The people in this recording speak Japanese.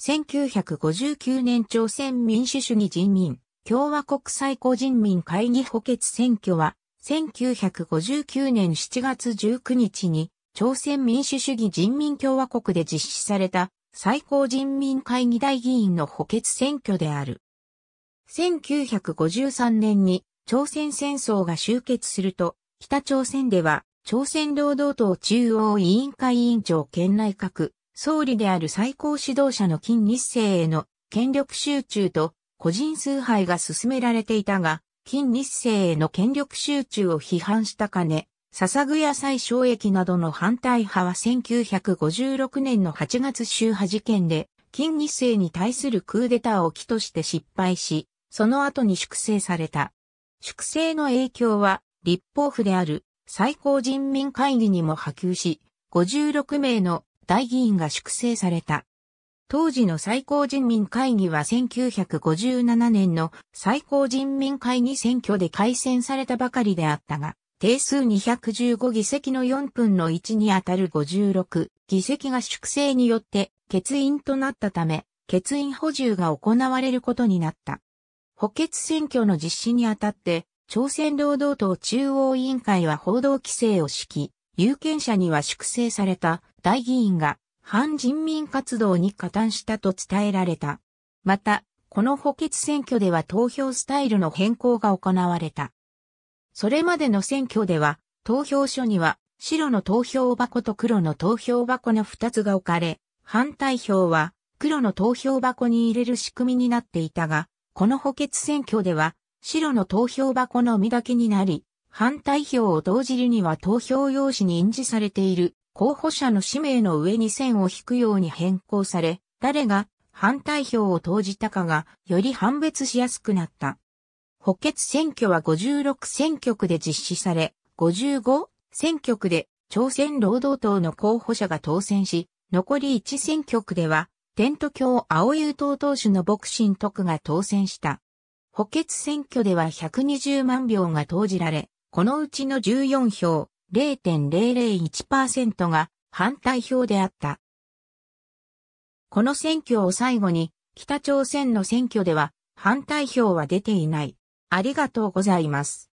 1959年朝鮮民主主義人民共和国最高人民会議補欠選挙は、1959年7月19日に朝鮮民主主義人民共和国で実施された最高人民会議大議員の補欠選挙である。1953年に朝鮮戦争が終結すると、北朝鮮では朝鮮労働党中央委員会委員長県内閣、総理である最高指導者の金日成への権力集中と個人崇拝が進められていたが、金日成への権力集中を批判した金、笹具屋再懲役などの反対派は1956年の8月周波事件で、金日成に対するクーデターを起として失敗し、その後に粛清された。粛清の影響は、立法府である最高人民会議にも波及し、56名の代議員が粛清された。当時の最高人民会議は1957年の最高人民会議選挙で改選されたばかりであったが、定数215議席の4分の1にあたる56議席が粛清によって欠員となったため、欠員補充が行われることになった。補欠選挙の実施にあたって、朝鮮労働党中央委員会は報道規制を敷き、有権者には粛清された大議員が反人民活動に加担したと伝えられた。また、この補欠選挙では投票スタイルの変更が行われた。それまでの選挙では、投票所には白の投票箱と黒の投票箱の2つが置かれ、反対票は黒の投票箱に入れる仕組みになっていたが、この補欠選挙では白の投票箱のみだけになり、反対票を同時には投票用紙に印字されている候補者の氏名の上に線を引くように変更され、誰が反対票を投じたかがより判別しやすくなった。補欠選挙は56選挙区で実施され、55選挙区で朝鮮労働党の候補者が当選し、残り1選挙区では、テント教青友党党首の牧神徳が当選した。補欠選挙では120万票が投じられ、このうちの14票、0.001%が反対票であった。この選挙を最後に、北朝鮮の選挙では反対票は出ていない。ありがとうございます。